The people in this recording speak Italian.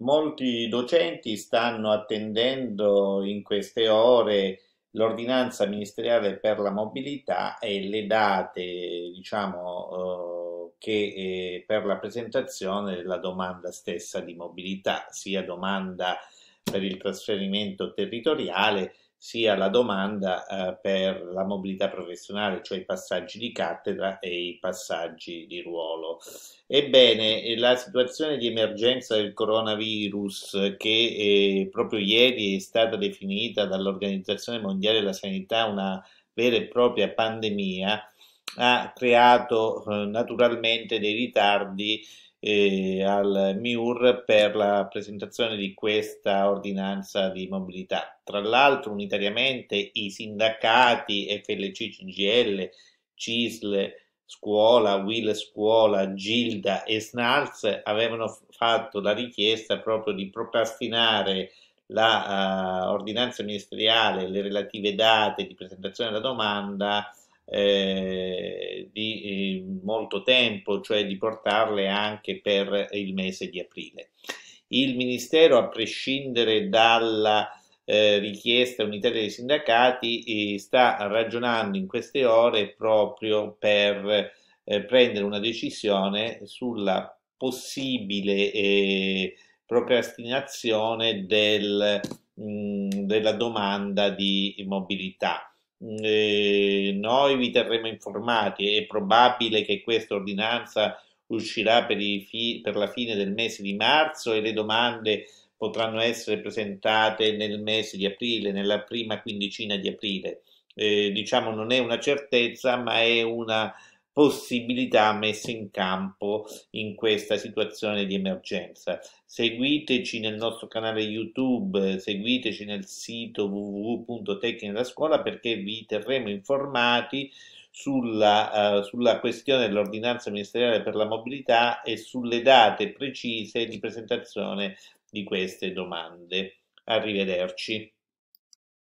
Molti docenti stanno attendendo in queste ore l'ordinanza ministeriale per la mobilità e le date, diciamo, eh, che eh, per la presentazione della domanda stessa di mobilità, sia domanda per il trasferimento territoriale sia la domanda eh, per la mobilità professionale, cioè i passaggi di cattedra e i passaggi di ruolo. Ebbene, eh, la situazione di emergenza del coronavirus, che eh, proprio ieri è stata definita dall'Organizzazione Mondiale della Sanità una vera e propria pandemia, ha creato eh, naturalmente dei ritardi eh, al MIUR per la presentazione di questa ordinanza di mobilità. Tra l'altro, unitariamente i sindacati FLC, CGL, CISL, Scuola, Will Scuola, Gilda e Snarz avevano fatto la richiesta proprio di procrastinare l'ordinanza uh, eh, ordinanza ministeriale, le relative date di presentazione della domanda eh, molto tempo, cioè di portarle anche per il mese di aprile. Il Ministero, a prescindere dalla eh, richiesta unitaria dei sindacati, sta ragionando in queste ore proprio per eh, prendere una decisione sulla possibile eh, procrastinazione del, mm, della domanda di mobilità eh, noi vi terremo informati, è probabile che questa ordinanza uscirà per, fi- per la fine del mese di marzo e le domande potranno essere presentate nel mese di aprile, nella prima quindicina di aprile. Eh, diciamo non è una certezza, ma è una possibilità messe in campo in questa situazione di emergenza. Seguiteci nel nostro canale YouTube, seguiteci nel sito www.tecnicascuola perché vi terremo informati sulla, uh, sulla, questione dell'ordinanza ministeriale per la mobilità e sulle date precise di presentazione di queste domande. Arrivederci.